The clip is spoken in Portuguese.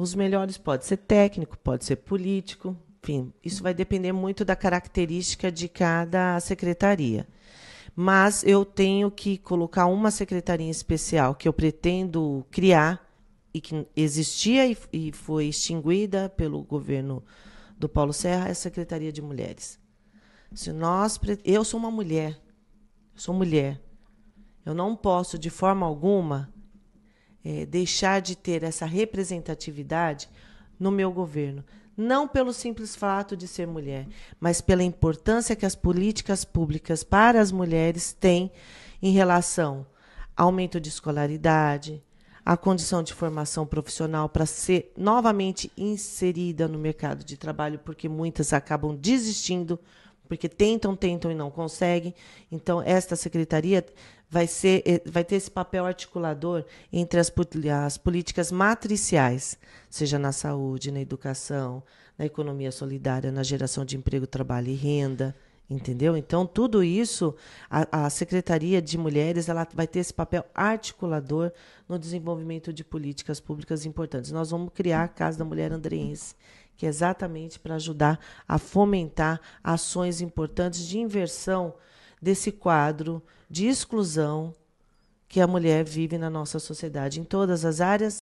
os melhores pode ser técnico, pode ser político, enfim, isso vai depender muito da característica de cada secretaria. Mas eu tenho que colocar uma secretaria especial que eu pretendo criar e que existia e, e foi extinguida pelo governo do Paulo Serra, é a Secretaria de Mulheres. Se nós, eu sou uma mulher, sou mulher. Eu não posso de forma alguma é, deixar de ter essa representatividade no meu governo. Não pelo simples fato de ser mulher, mas pela importância que as políticas públicas para as mulheres têm em relação ao aumento de escolaridade, à condição de formação profissional para ser novamente inserida no mercado de trabalho, porque muitas acabam desistindo porque tentam, tentam e não conseguem. Então, esta secretaria vai, ser, eh, vai ter esse papel articulador entre as, as políticas matriciais, seja na saúde, na educação, na economia solidária, na geração de emprego, trabalho e renda. Entendeu? Então, tudo isso, a, a, Secretaria de Mulheres ela vai ter esse papel articulador no desenvolvimento de políticas públicas importantes. Nós vamos criar a Casa da Mulher Andreense, que é exatamente para ajudar a fomentar ações importantes de inversão desse quadro de exclusão que a mulher vive na nossa sociedade, em todas as áreas.